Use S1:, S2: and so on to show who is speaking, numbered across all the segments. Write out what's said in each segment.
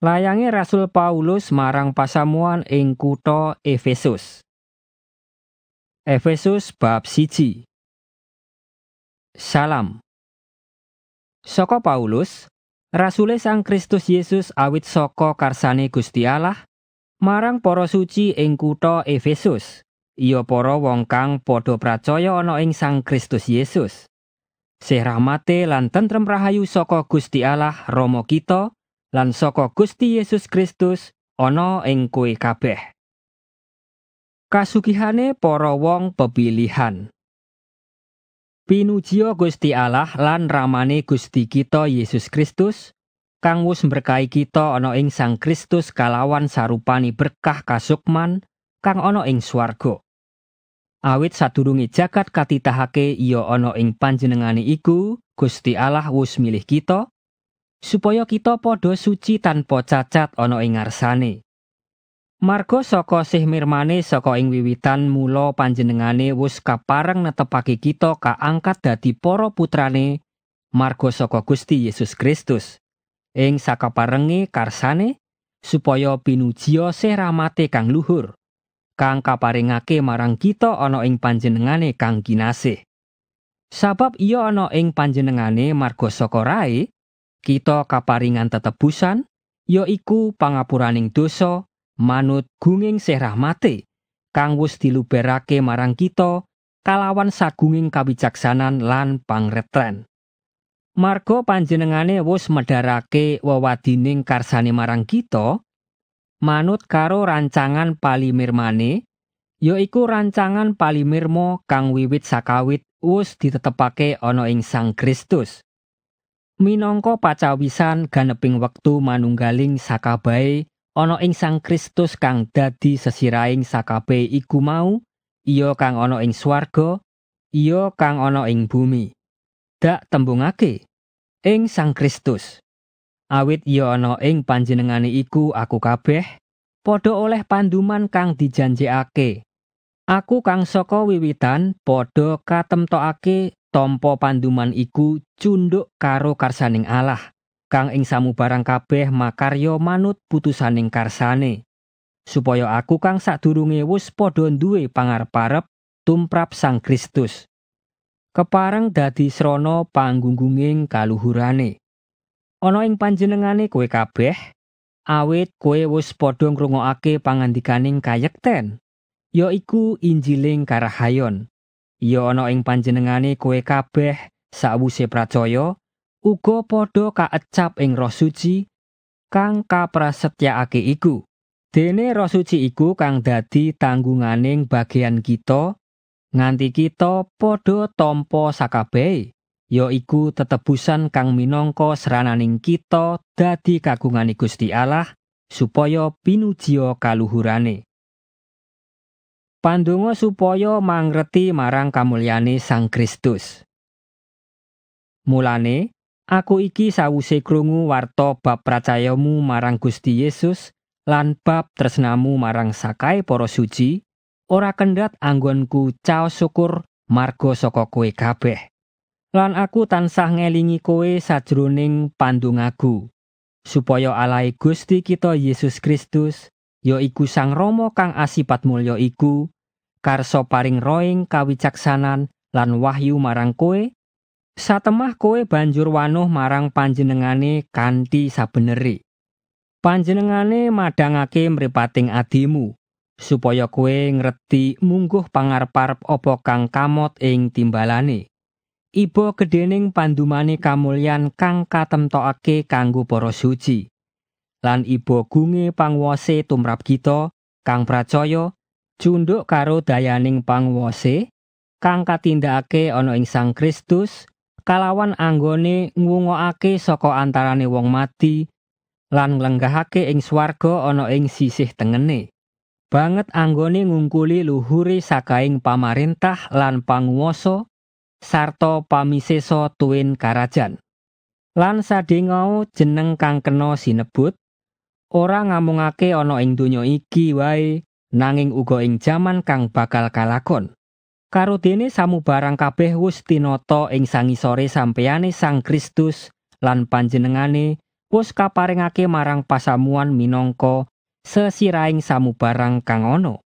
S1: Layangi Rasul Paulus marang pasamuan ing kutha Efesus. Efesus bab siji. Salam. Soko Paulus, Rasule Sang Kristus Yesus awit saka karsane Gusti Allah marang para suci ing kutha Efesus. iyo para wong kang padha percaya ana ing Sang Kristus Yesus. Sih rahmate lan tentrem rahayu saka Gusti Allah Rama kita lan saka Gusti Yesus Kristus ana ing kowe kabeh. Kasugihane para wong pepilihan. Pinujio Gusti Allah lan ramane Gusti kita Yesus Kristus kang wis berkahi kita ana ing Sang Kristus kalawan sarupani berkah kasukman kang ana ing swarga. Awit sadurunge jagat katitahake iya ana ing panjenengane iku, Gusti Allah wis milih kita supaya kita padha suci tanpa cacat ana ing ngarsane. Marga saka sih mirmane saka ing wiwitan mula panjenengane wis kapareng netepake kita kaangkat dadi para putrane marga saka Gusti Yesus Kristus. Ing sakaparenge karsane supaya pinujiya sih ramate kang luhur kang kaparingake marang kita ana ing panjenengane kang kinasih. Sabab iya ana ing panjenengane marga saka rae kita kaparingan tetebusan, yoiku pangapuraning dosa manut gunging Sih Rahmate kang wis diluberake marang kita kalawan sagunging kawicaksanan lan pangretren. Margo panjenengane wis medharake wewadining karsane marang kita manut karo rancangan palimirmane yoiku rancangan palimirmo kang wiwit sakawit wis ditetepake ana ing Sang Kristus minangka pacawisan ganeping wektu manunggaling sakabae ana ing Sang Kristus kang dadi sesiraing sakabehe iku mau iya kang ana ing swarga iya kang ana ing bumi dak tembungake ing Sang Kristus awit iya ana ing panjenengane iku aku kabeh padha oleh panduman kang dijanjekake aku kang saka wiwitan padha katemtokake Tompo panduman iku cunduk karo karsaning Allah, kang ing samubarang kabeh makaryo manut putusaning karsane. Supaya aku kang sadurunge wis padha duwe pangarep-arep tumrap Sang Kristus. Kepareng dadi srana panggunggunging kaluhurane. Ana ing panjenengane kowe kabeh, awit kowe wis padha ngrungokake pangandikaning kayekten, yaiku Injiling Karahayon ya ana ing panjenengane kowe kabeh sakwuse pracaya uga padha kaecap ing roh suci kang kaprasetyakake iku dene roh suci iku kang dadi tanggunganing bagian kita nganti kita padha tampa sakabehe ya iku tetebusan kang minangka serananing kita dadi kagungane Gusti Allah supaya pinujiya kaluhurane Pandungo supaya mangreti marang kamulyane Sang Kristus. Mulane, aku iki sawuse krungu warta bab pracayamu marang Gusti Yesus lan bab tresnamu marang sakai para suci, ora kendhat anggonku caos syukur marga saka kowe kabeh. Lan aku tansah ngelingi kowe sajroning pandungaku, supaya alai Gusti kita Yesus Kristus ya iku sang Romo kang asipat mulya iku, karso paring roing kawicaksanan lan wahyu marang kowe, satemah kowe banjur wanuh marang panjenengane kanthi sabeneri. Panjenengane madangake mripating adimu, supaya kowe ngerti mungguh pangarep-arep apa kang kamot ing timbalane. Ibo gedening pandumane kamulyan kang katemtokake kanggo para suci. lan iba gunge pangwose tumrap kita kang pracaya cunduk karo dayaning pangwose kang katindakake ana ing Sang Kristus kalawan anggone ngungokake saka antarane wong mati lan nglenggahake ing swarga ana ing sisih tengene banget anggone ngungkuli luhure sakaing pamarintah lan panguwasa sarta pamisesa tuwin karajan lan sadengau jeneng kang kena sinebut ora ngamungake ana ing donya iki wae nanging uga ing jaman kang bakal kalakon. Karo dene samubarang kabeh wis tinata ing sangisore sampeyane Sang Kristus lan panjenengane wis kaparingake marang pasamuan minongko, sesiraing samubarang kang ana.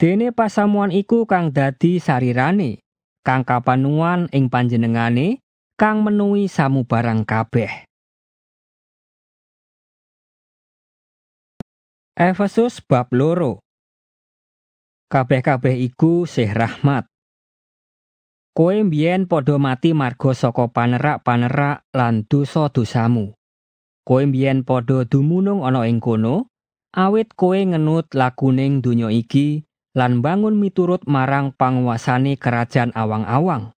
S1: Dene pasamuan iku kang dadi sarirane, kang kapanuan ing panjenengane kang menui samubarang kabeh. Efesus bab loro Kabeh-kabeh iku sih rahmat Kowe mbiyen podo mati marga saka panerak-panerak lan dosa-dosamu Kowe mbiyen podo dumunung ana ing kono awit kowe ngenut lakuning dunyo iki lan bangun miturut marang panguasane kerajaan awang-awang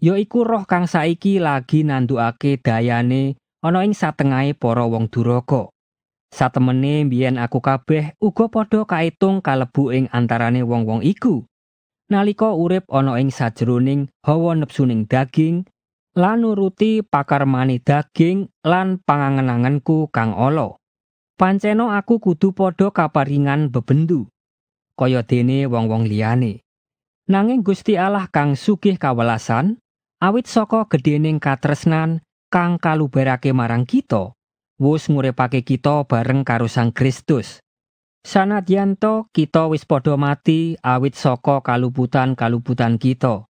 S1: yaiku roh kang saiki lagi nandukake dayane ana ing satengahe para wong duraka Satemene biyen aku kabeh uga padha kaitung kalebu ing antarane wong-wong iku. Nalika urip ana ing sajroning hawa nepsuning daging, lan nuruti pakarmane daging lan pangangenanganku kang ala. Pancena aku kudu padha kaparingan bebendu kaya dene wong-wong liyane. Nanging Gusti Allah kang sugih kawelasan awit saka gedening katresnan kang kaluberake marang kita wis nguripake kita bareng karo Sang Kristus. Sanadyanto kita wis padha mati awit saka kaluputan-kaluputan kita.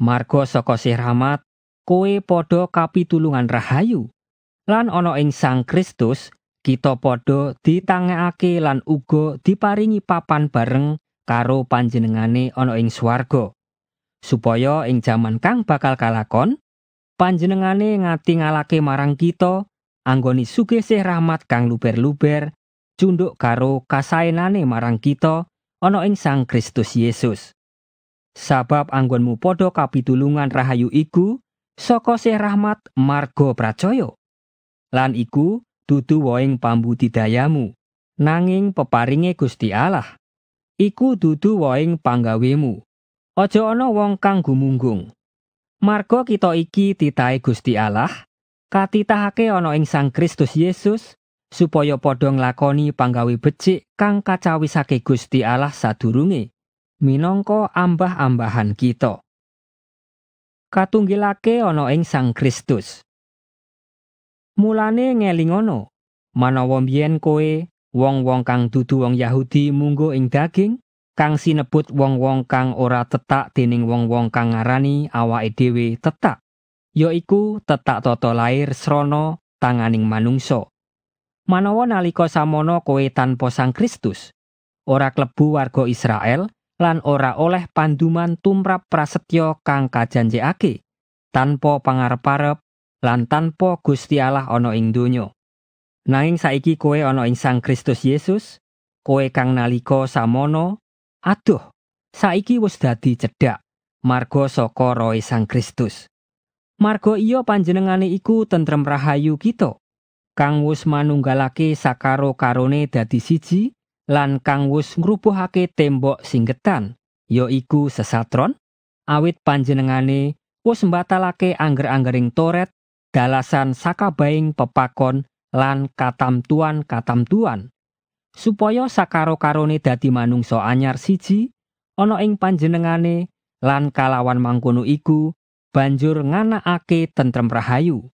S1: Margo saka Sih Rahmat, kowe padha kapitulungan rahayu. Lan ana ing Sang Kristus, kita padha ditangekake lan uga diparingi papan bareng karo panjenengane ana ing swarga. Supaya ing jaman kang bakal kalakon, panjenengane ngati ngalake marang kita Anggoni sugese rahmat kang luber-luber cunduk karo kasainane marang kita ana ing Sang Kristus Yesus. Sabab anggonmu padha kapitulungan rahayu iku saka sih rahmat marga pracaya. Lan iku dudu woing pambudidayamu nanging peparinge Gusti Allah. Iku dudu woing panggawemu. Aja ana wong kang gumunggung. Marga kita iki titahe Gusti Allah katitahake ana ing Sang Kristus Yesus supaya padha nglakoni panggawe becik kang kacawisake Gusti Allah sadurunge minangka ambah-ambahan kita. Katunggilake ana ing Sang Kristus. Mulane ngelingono, manawa biyen kowe wong-wong kang dudu wong Yahudi munggo ing daging kang sinebut wong-wong kang ora tetak dening wong-wong kang ngarani awake dhewe tetak yaiku tetak tata lair srana tanganing manungsa. Manawa nalika samono kowe tanpa Sang Kristus, ora klebu warga Israel lan ora oleh panduman tumrap prasetyo kang kajanjekake tanpa pangarep-arep lan tanpa Gusti Allah ana ing donya. Nanging saiki kowe ana ing Sang Kristus Yesus, kowe kang nalika samono, aduh, saiki wis dadi cedhak marga saka roe Sang Kristus. Margo iyo panjenengane iku tentrem rahayu kita. Kang wis manunggalake sakaro karone dadi siji lan kang wis ngrubuhake tembok singgetan, yaiku sesatron, awit panjenengane wis mbatalake angger-anggering toret dalasan sakabaing pepakon lan katamtuan-katamtuan. Supaya sakaro karone dadi manungsa anyar siji ana ing panjenengane lan kalawan mangkono iku banjur nganakake tentrem rahayu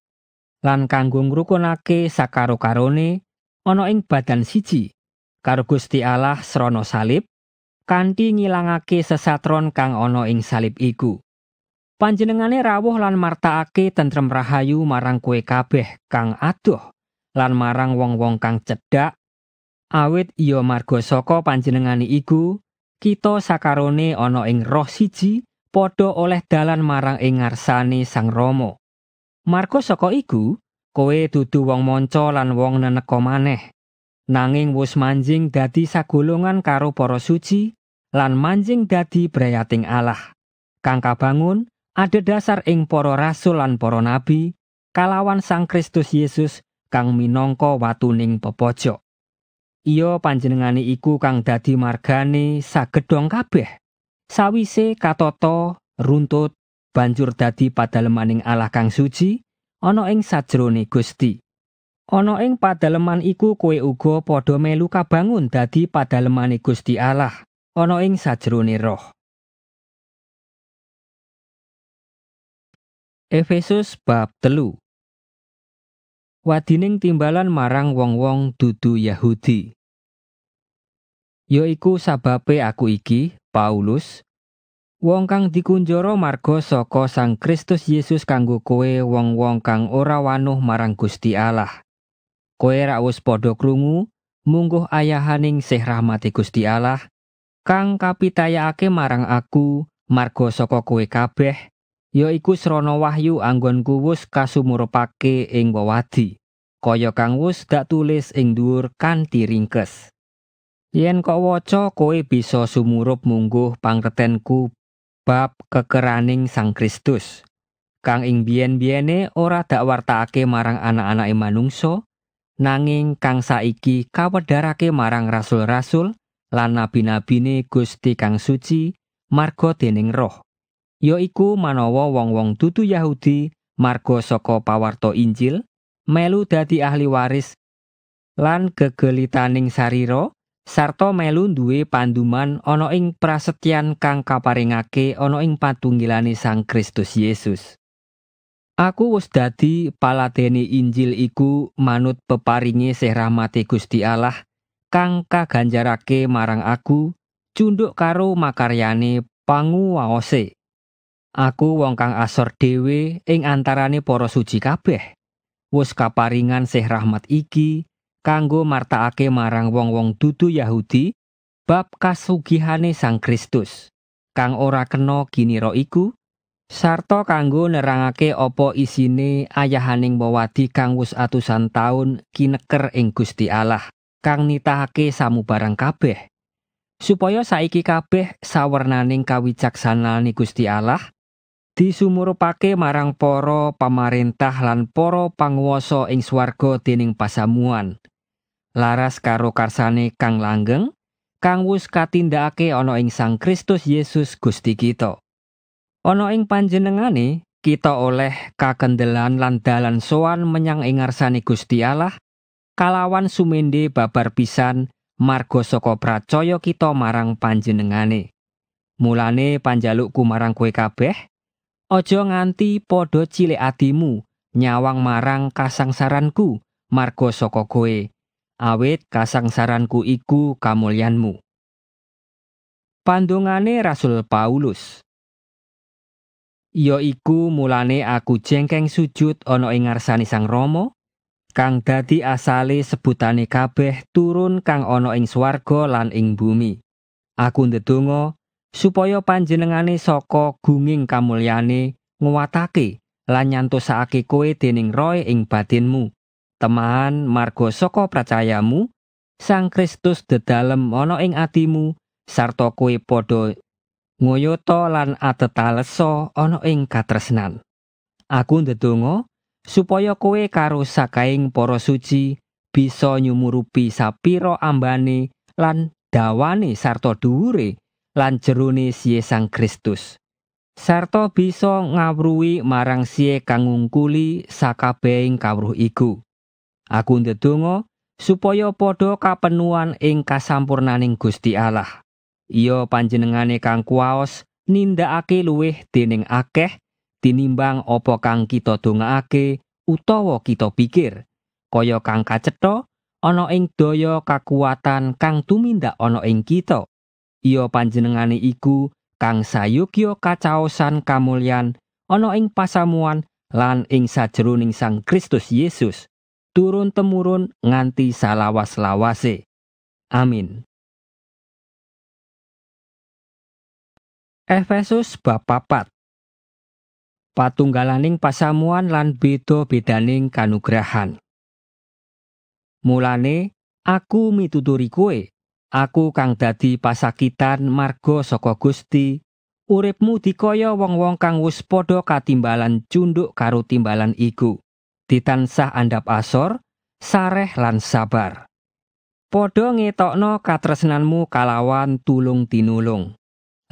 S1: lan kanggo ngrukunake sakaro-karone ana ing badan siji karo Gusti Allah srana salib kanthi ngilangake sesatron kang ana ing salib iku panjenengane rawuh lan martakake tentrem rahayu marang kue kabeh kang aduh, lan marang wong-wong kang cedhak awit iya marga saka panjenengane iku kita sakarone ana ing roh siji padha oleh dalan marang ing ngarsane Sang Rama. Marga saka iku, kowe dudu wong manca lan wong neneka maneh. Nanging wis manjing dadi sagolongan karo para suci lan manjing dadi breyating Allah. Kang kabangun dasar ing para rasul lan para nabi kalawan Sang Kristus Yesus kang minangka watuning pepojok. Iyo panjenengane iku kang dadi margane sagedhong kabeh. Sawise katoto runtut banjur dadi padalemaning Allah kang suci ana ing sajrone Gusti. Ana ing padaleman iku kowe uga padha melu kabangun dadi padalemane Gusti Allah ana ing sajrone roh. Efesus bab telu Wadining timbalan marang wong-wong dudu Yahudi. Yoiku sababe aku iki Paulus Wong kang dikunjara marga saka Sang Kristus Yesus kanggo kowe wong-wong kang ora wanuh marang Gusti Allah. Kowe ra wis padha krungu mungguh ayahaning sih rahmati Gusti Allah kang kapitayakake marang aku marga saka kowe kabeh yaiku srana wahyu anggonku wis kasumurupake ing wewadi kaya kang wis dak tulis ing dhuwur kanthi ringkes. Yen kok waca kowe bisa sumurup mungguh pangretenku bab kekeraning Sang Kristus. Kang ing biyen-biyene ora dak wartakake marang anak-anake manungsa, nanging kang saiki kawedharake marang rasul-rasul lan nabi-nabine Gusti kang suci marga dening Roh. Yaiku manawa wong-wong dudu Yahudi marga saka pawarto Injil melu dadi ahli waris lan gegelitaning sarira Sarto melu duwe panduman ana ing prasetyan kang kaparingake ana ing patunggilane Sang Kristus Yesus. Aku wis dadi paladene Injil iku manut peparinge sih rahmate Gusti Allah kang kaganjarake marang aku cunduk karo makaryane panguwaose. Aku wong kang asor dhewe ing antarane para suci kabeh. Wis kaparingan sih rahmat iki kanggo martakake marang wong-wong dudu Yahudi bab kasugihane Sang Kristus. Kang ora kena ginira iku sarta kanggo nerangake apa isine ayahaning mawadi kang wis atusan taun kineker ing Gusti Allah kang nitahake samubarang kabeh supaya saiki kabeh sawernaning kawicaksanane Gusti Allah disumurupake marang para pamarentah lan para panguwasa ing swarga dening pasamuan laras karo karsane kang langgeng kang wus katindakake ana ing Sang Kristus Yesus Gusti kita. Ana ing panjenengane kita oleh kakendelan lan dalan sowan menyang ing ngarsane Gusti Allah kalawan sumende babar pisan marga saka pracaya kita marang panjenengane. Mulane panjalukku marang kowe kabeh, aja nganti padha cilik adimu nyawang marang kasangsaranku marga saka kowe. awit kasangsaranku iku kamulyanmu. Pandungane Rasul Paulus Ya iku mulane aku jengkeng sujud ana ing ngasani sang Ramo, kang dadi asale sebutane kabeh turun kang ana ing swarga lan ing bumi. Aku ndedonga supaya panjenengane saka gunging kamulyane nguwatake lan nyantosake kowe dening roy ing batinmu. Temahan margo saka pracayamu, Sang Kristus dedalem ana ing atimu, sarta kowe padha ngoyoto lan atetaleso ana ing katresnan. Aku ndedonga supaya kowe karo sakaing para suci bisa nyumurupi sapiro ambane lan dawane sarta dhuwure lan jerone siye Sang Kristus. Sarta bisa ngawruhi marang siye kang ngungkuli sakabehing kawruh iku. Aku ndedonga supaya padha kapenuan ing kasampurnaning Gusti Allah. Iya panjenengane kang kuwaos nindakake luweh dening akeh tinimbang apa kang kita dongaake utawa kita pikir. Kaya kang kacetha ana ing daya kekuatan kang tumindak ana ing kita. Iya panjenengane iku kang sayogya kacaosan kamulyan ana ing pasamuan lan ing sajroning Sang Kristus Yesus. turun temurun nganti salawas lawase. Amin. Efesus bab papat Patunggalaning pasamuan lan beda bedaning kanugrahan. Mulane aku mituturi kowe, aku kang dadi pasakitan marga saka Gusti. Uripmu dikaya wong-wong kang wis padha katimbalan cunduk karo timbalan iku ditansah andap asor, sareh lan sabar. Podho ngetokno katresnanmu kalawan tulung tinulung.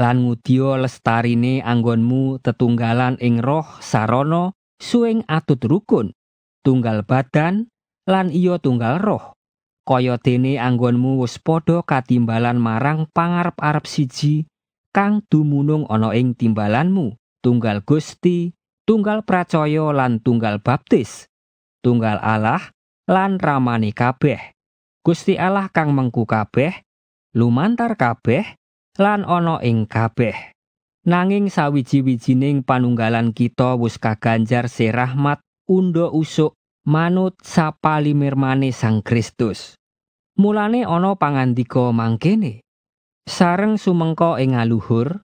S1: Lan ngudya lestarine anggonmu tetunggalan ing roh sarana suing atut rukun, tunggal badan lan iya tunggal roh. Kaya dene anggonmu wis padha katimbalan marang pangarep-arep siji kang dumunung ana ing timbalanmu, tunggal Gusti tunggal pracaya lan tunggal baptis, tunggal Allah lan Ramani kabeh. Gusti Allah kang mengku kabeh, lumantar kabeh lan ana ing kabeh. Nanging sawiji-wijining panunggalan kita wis kaganjar se rahmat Undo usuk manut sapalimirmane Sang Kristus. Mulane ana pangandika mangkene. Sareng Sumengko ing aluhur,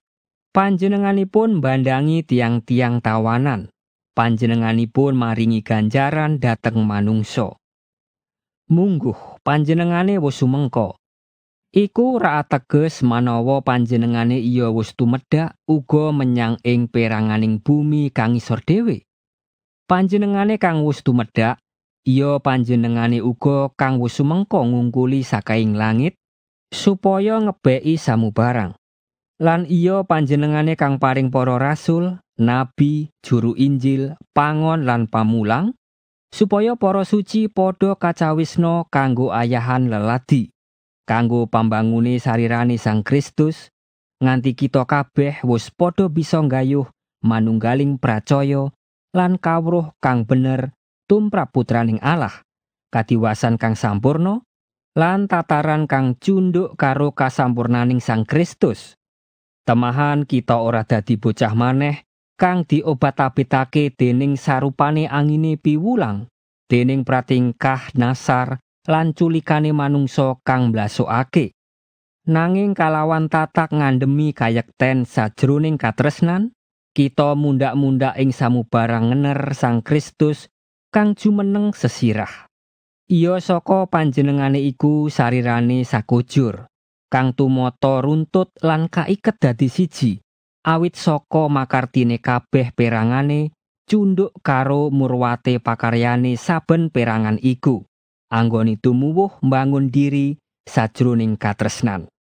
S1: Panjenenganipun bandangi tiang-tiang tawanan. Panjenenganipun maringi ganjaran dateng manungso. Mungguh panjenengane wis sumengko. Iku ra teges manawa panjenengane iya wis tumedhak uga menyang ing peranganing bumi kang isor dhewe. Panjenengane kang wis tumedhak, iya panjenengane uga kang wis sumengko ngungkuli sakaing langit supaya ngebeki samubarang. Lan iyo panjenengane kang paring para rasul, nabi, juru Injil, pangon lan pamulang supaya para suci padha kacawisno kanggo ayahan leladi, kanggo pambangune sarirani Sang Kristus nganti kita kabeh wis padha bisa nggayuh manunggaling pracaya lan kawruh kang bener tumrap putraning Allah, kadiwasan kang sampurno lan tataran kang cunduk karo kasampurnaning Sang Kristus. Temahan kita ora dadi bocah maneh kang diobat-abetake dening sarupane angine piwulang, dening pratingkah nasar lan culikane manungsa kang mblasokake. Nanging kalawan tatak ngandemi kayekten sajroning katresnan, kita mundak-mundak ing samubarang ngener Sang Kristus kang jumeneng sesirah. Iya saka panjenengane iku sarirane sakujur. kang tumata runtut lan kaiket dadi siji awit saka makartine kabeh perangane cunduk karo murwate pakaryane saben perangan iku anggone tumuwuh mbangun diri sajroning katresnan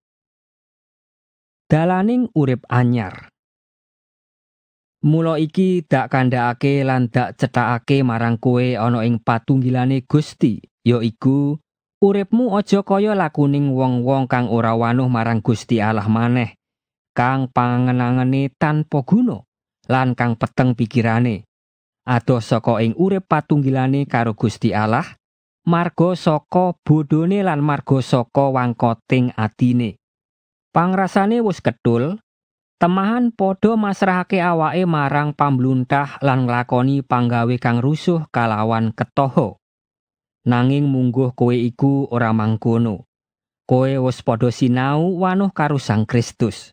S1: dalaning urip anyar mula iki dak kandhakake lan dak cethakake marang kowe ana ing patunggilane Gusti yaiku uripmu aja kaya lakuning wong-wong kang ora wanuh marang Gusti Allah maneh kang pangenangane tanpa guna lan kang peteng pikirane adoh saka ing urip patunggilane karo Gusti Allah marga saka bodhone lan marga saka wangkoting atine pangrasane wis kedul temahan padha masrahake awake marang pambluntah lan nglakoni panggawe kang rusuh kalawan ketoho Nanging mungguh kowe iku ora mangkono. Kowe wis padha sinau wanuh karo Sang Kristus.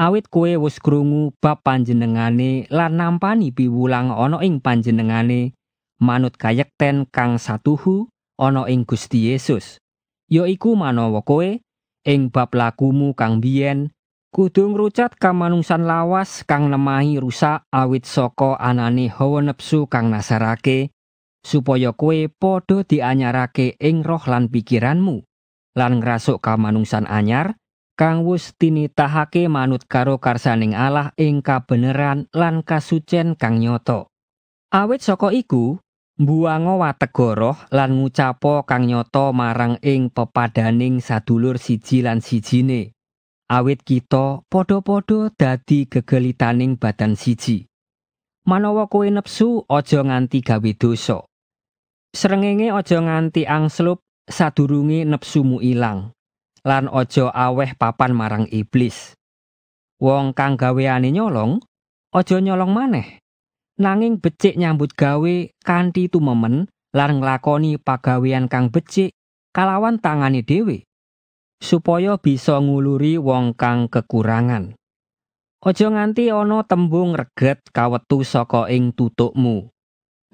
S1: Awit kowe wis krungu bab panjenengane lan nampani piwulang ana ing panjenengane manut kayekten kang satuhu ana ing Gusti Yesus. Yaiku manawa kowe ing bab lakumu kang biyen kudu ngrucat kamanungsan lawas kang nemahi rusak awit saka anane hawa nepsu kang nasarake supaya kowe padha dianyarake ing roh lan pikiranmu lan ngrasuk kamanungsan anyar kang wis tinitahake manut karo karsaning Allah ing kabeneran lan kasucen kang nyoto. awit saka iku mbuwango wategoroh lan ngucapo kang nyoto marang ing pepadaning sadulur siji lan sijine awit kita padha-padha dadi gegelitaning badan siji manawa kowe nepsu aja nganti gawe dosa Srengenge aja nganti angslup sadurunge nepsumu ilang lan aja aweh papan marang iblis. Wong kang gaweane nyolong, aja nyolong maneh. Nanging becik nyambut gawe kanthi tumemen lan nglakoni pagawean kang becik kalawan tangane dhewe supaya bisa nguluri wong kang kekurangan. Aja nganti ana tembung reget kawetu saka ing tutukmu.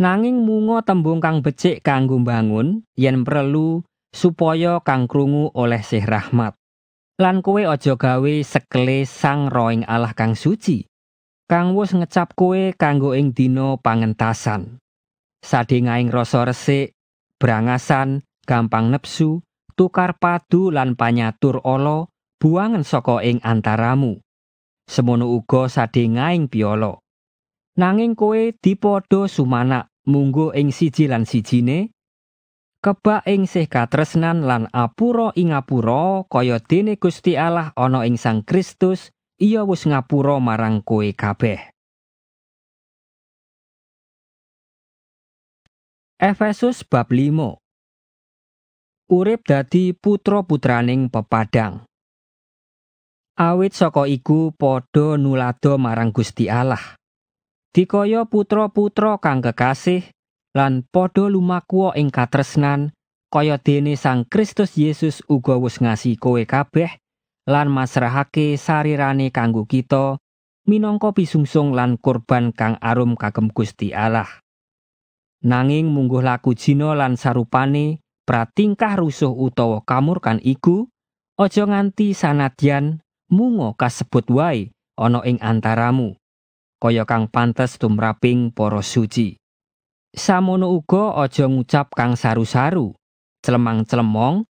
S1: nanging mungo tembung kang becik kanggo mbangun yen perlu supaya kang krungu oleh sih rahmat lan kowe aja gawe sekle sang roing Allah kang suci kang wis ngecap kowe kanggo ing dina pangentasan sadengaing rasa resik brangasan gampang nepsu tukar padu lan panyatur Allah buangan saka ing antaramu semono uga sadengaing piolo. piala nanging kowe dipadha sumanak munggo ing siji lan sijine kebak ing sih katresnan lan apura ing ngapura kaya dene Gusti Allah ana ing Sang Kristus iya wis ngapura marang kowe kabeh Efesus bab 5 Urip dadi putra-putraning pepadang Awit saka iku padha nulado marang Gusti Allah dikaya putra-putra kang kekasih lan padha lumakuo ing katresnan kaya dene Sang Kristus Yesus uga wis ngasi kowe kabeh lan masrahake sarirane kanggo kita minangka pisungsung lan kurban kang arum kagem Gusti Allah. Nanging mungguh laku jina lan sarupane pratingkah rusuh utawa kamurkan iku aja nganti sanadyan mungo kasebut wae ana ing antaramu kaya kang pantes tumraping para suci. Samono uga aja ngucap kang saru-saru, celemang-celemong,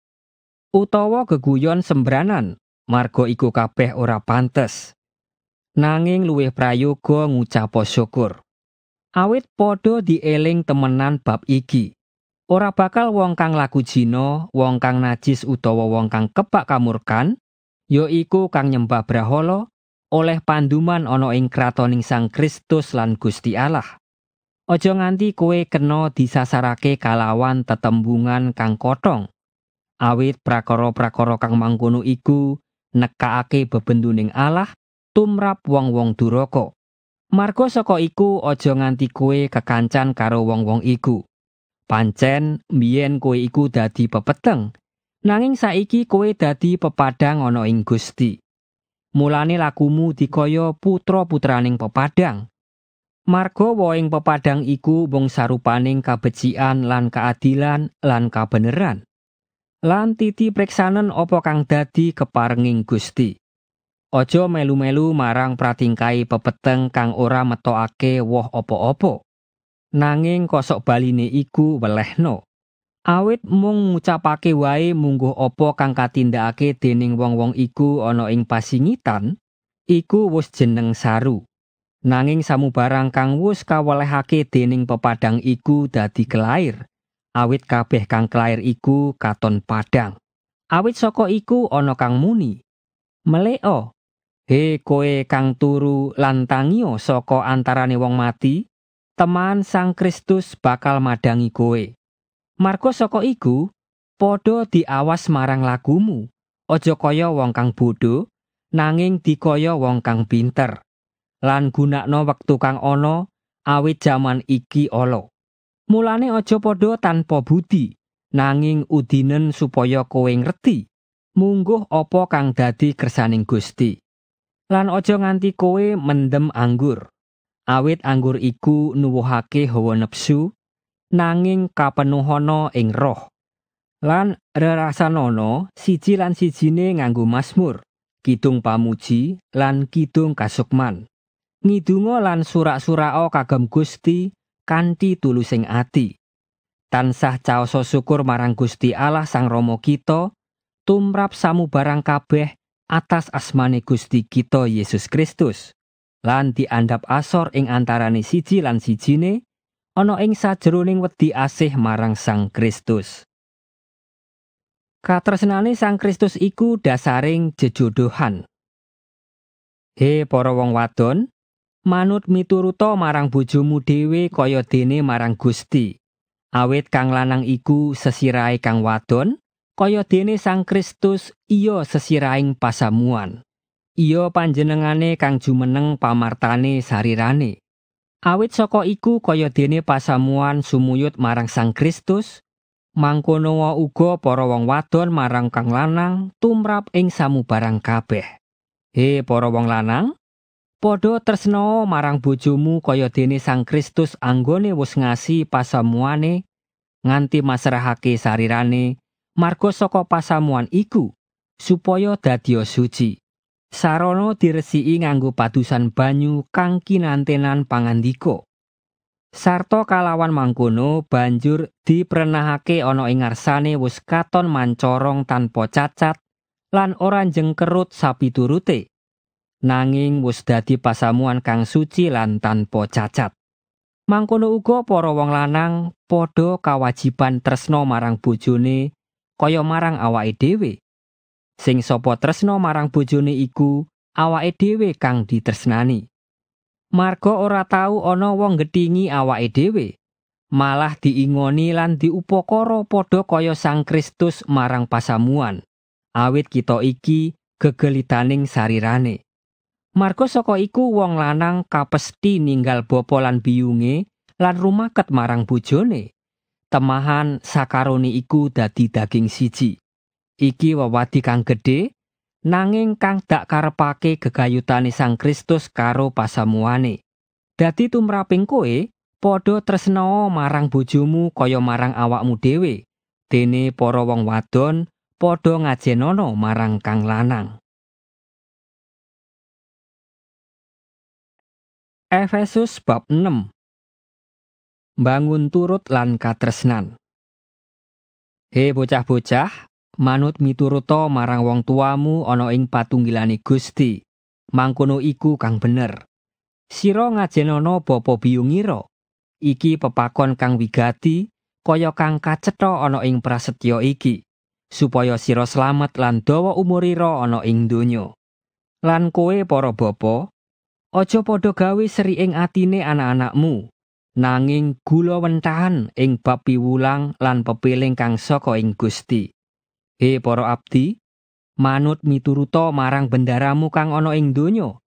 S1: utawa geguyon sembranan, marga iku kabeh ora pantes. Nanging luwih prayoga ngucap syukur. Awit padha dieling temenan bab iki. Ora bakal wong kang laku jina, wong kang najis utawa wong kang kebak kamurkan, yaiku kang nyembah brahala, oleh panduman ono ing kratoning Sang Kristus lan Gusti Allah. Ojo nganti kowe kena disasarake kalawan tetembungan kang Kotong. Awit prakara-prakara kang mangkono iku nekakake bebenduning Allah tumrap wong-wong duraka. Margo saka iku aja nganti kowe kekancan karo wong-wong iku. Pancen biyen kowe iku dadi pepeteng, nanging saiki kowe dadi pepadang ono ing Gusti. Mulane lakumu dikaya putra-putraning pepadang. Margawa ing pepadang iku wong sarupaning kabecikan lan keadilan lan kabeneran. Lan titi preksanen opo kang dadi keparenging Gusti. Ojo melu-melu marang pratingkai pepeteng kang ora metokake woh opo opo. Nanging kosok baline iku welehno. Awit mung ngucapake wae mungguh apa kang katindakake dening wong-wong iku ana ing pasingitan, iku wis jeneng saru. Nanging samubarang kang wis kawelehake dening pepadang iku dadi kelair. Awit kabeh kang kelair iku katon padang. Awit saka iku ana kang muni. Meleo, he koe kang turu lantangio tangio saka antarane wong mati, teman Sang Kristus bakal madangi kowe. Margo saka iku padha diawas marang lagumu, Aja kaya wong kang bodho, nanging dikaya wong kang pinter. Lan gunakno wektu kang ana awit jaman iki ala. Mulane aja padha tanpa budi, nanging udinen supaya kowe ngerti mungguh apa kang dadi kersaning Gusti. Lan aja nganti kowe mendem anggur. Awit anggur iku nuwuhake hawa nepsu nanging kapenuhana ing roh. Lan rerasanono siji lan sijine nganggo Mazmur, Kidung Pamuji lan Kidung Kasukman. Ngidungo lan surak-surao kagem Gusti kanthi tulusing ati. Tansah caoso syukur marang Gusti Allah Sang Romo kita tumrap samu barang kabeh atas asmane Gusti kita Yesus Kristus. Lan diandap asor ing antarane siji lan sijine ana ing sajroning wedi asih marang Sang Kristus. Katresnane Sang Kristus iku dasaring jejodohan. He para wong wadon, manut mituruta marang bojomu dhewe kaya dene marang Gusti. Awit kang lanang iku sesirai kang wadon, kaya dene Sang Kristus iya sesiraing pasamuan. Iya panjenengane kang jumeneng pamartane sarirane. Awit saka iku kaya dene pasamuan sumuyut marang Sang Kristus, mangkono uga para wong wadon marang kang lanang tumrap ing samubarang kabeh. He para wong lanang, padha tresna marang bojomu kaya dene Sang Kristus anggone wis ngasi pasamuane nganti masrahake sarirane marga saka pasamuan iku supaya dadi suci. Sarono diresiki nganggo padusan banyu kang kinantenan pangandika. Sarta kalawan mangkono banjur diprenahake ana ing ngarsane wis katon mancorong tanpa cacat lan ora jengkerut turute. Nanging wis dadi pasamuan kang suci lan tanpa cacat. Mangkono uga para wong lanang padha kawajiban tresno marang bojone kaya marang awake dhewe. Sing sapa tresno marang bojone iku awake dhewe kang ditresnani. Marga ora tau ana wong gedhingi awake dhewe, malah diingoni lan diupakara padha kaya Sang Kristus marang pasamuan. Awit kita iki gegelitaning sarirane. Marga saka iku wong lanang kapesti ninggal bapa lan biyunge lan rumaket marang bojone. Temahan sakaroni iku dadi daging siji. Iki wewadi kang gedhe nanging kang dak karepake gegayutane Sang Kristus karo pasamuane. Dadi tumraping kowe padha tresna marang bojomu kaya marang awakmu dhewe. Dene para wong wadon padha ngajenana marang kang lanang. Efesus bab 6 Bangun turut lan katresnan. He bocah-bocah, manut mituruta marang wong tuamu ana ing patunggilane Gusti. Mangkono iku kang bener. Siro ngajenana bapa biyungira. Iki pepakon kang wigati kaya kang kacetha ana ing prasetyo iki supaya sira slamet lan dawa umurira ana ing donya. Lan kowe para bapa, aja padha gawe seri ing atine anak-anakmu. Nanging gula wentahan ing bab piwulang lan pepiling kang saka ing Gusti. He para abdi, manut mituruto marang bendaramu kang ana ing donya.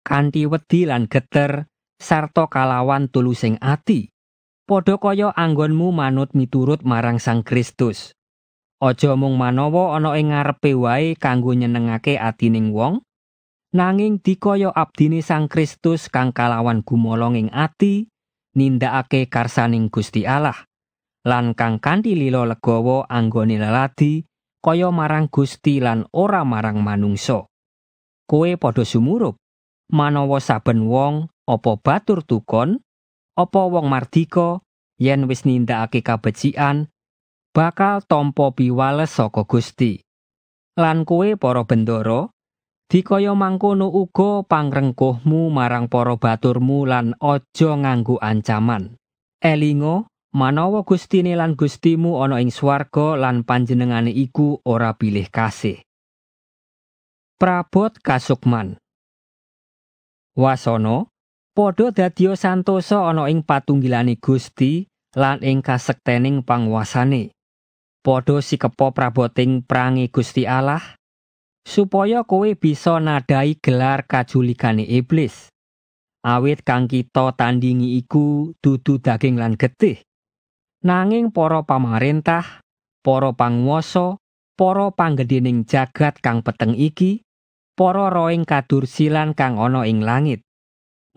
S1: Kanthi wedi lan geter sarta kalawan tulusing ati. Padha kaya anggonmu manut miturut marang Sang Kristus. Aja mung manawa ana ing ngarepe wae kanggo nyenengake atining wong, nanging dikaya abdine Sang Kristus kang kalawan gumolonging ati, ati nindakake karsaning Gusti Allah. lan kang kanthi lila legawa anggone leladi kaya marang Gusti lan ora marang manungsa. Kowe padha sumurup manawa saben wong apa batur tukon, apa wong mardika yen wis nindakake kabejikan bakal tampa piwales saka Gusti. Lan kowe para bendoro dikaya mangkono uga pangrengkuhmu marang para baturmu lan aja nganggo ancaman. Elingo Manawa Gustine lan Gustimu ana ing swarga lan panjenengane iku ora pilih kasih. Prabot Kasukman Wasono padha dadya santosa ana ing patunggilane Gusti lan ing kasektening panguasane. Padha sikepa praboting prangi Gusti Allah supaya kowe bisa nadai gelar kajulikane iblis. Awit kang kita tandingi iku dudu daging lan getih. Nanging para pamarentah, para panguwasa, para panggedening jagat kang peteng iki, para roing kadursilan kang ana ing langit.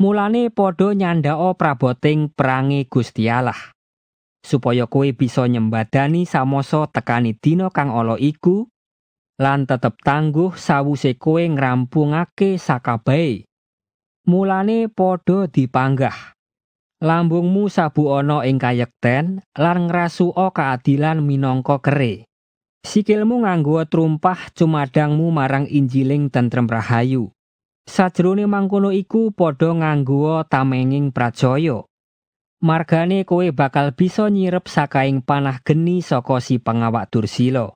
S1: Mulane padha nyandhao praboting perangi Gusti Allah. Supaya kowe bisa nyembadani samoso tekani dina kang ala iku lan tetep tangguh sawuse kowe ngrampungake sakabehe. Mulane padha dipanggah. lambungmu sabu ana ing kayekten lan ngrasuka kaadilan minangka kere. Sikilmu nganggo trumpah cumadangmu marang Injiling tentrem rahayu. Sajrone mangkono iku padha nganggo tamenging prajaya. Margane kowe bakal bisa nyirep sakaing panah geni saka si pengawak Dursila.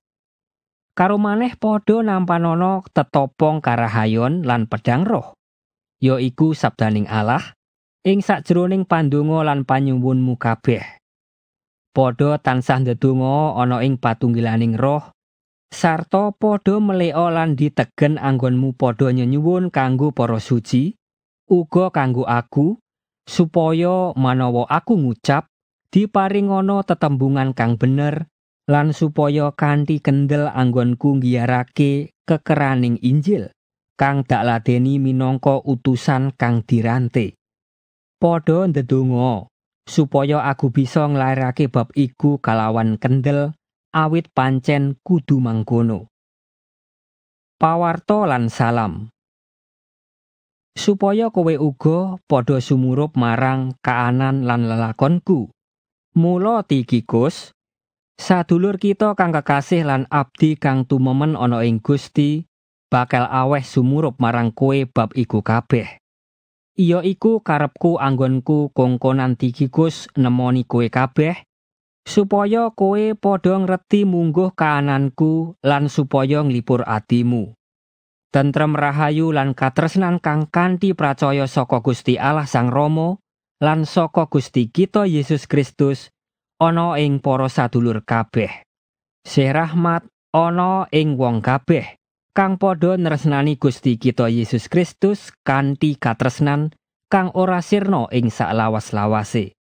S1: Karo maneh padha nampanono tetopong karahayon lan pedang roh. iku sabdaning Allah ing sakjroning pandonga lan panyuwunmu kabeh. Padha tansah ndedonga ana ing patunggilaning roh, sarta padha meleolan lan ditegen anggonmu padha nyenyuwun kanggo para suci, uga kanggo aku, supaya manawa aku ngucap diparingana tetembungan kang bener lan supaya kanthi kendel anggonku nggiarake kekeraning Injil kang dak ladeni minangka utusan kang dirante. Padha ndedonga supaya aku bisa nglairake bab iku kalawan kendel awit pancen kudu mangkono. Pawarta lan salam. Supaya kowe uga padha sumurup marang kaanan lan lelakonku. Mula tikikus sadulur kita kang kekasih lan abdi kang tumemen ana ing Gusti bakal aweh sumurup marang kowe bab iku kabeh. Iya iku karepku anggonku kongkonan digigus nemoni kue kabeh supaya kue padha ngreti mungguh kananku lan supaya nglipur atimu. Tentrem rahayu lan katresnan kang kanthi pracaya saka Gusti Allah Sang Romo lan saka Gusti kita Yesus Kristus ana ing para sadulur kabeh. Sih rahmat ana ing wong kabeh kang padha nresnani Gusti kita Yesus Kristus kanti katresnan kang ora sirno ing saklawas lawas-lawase.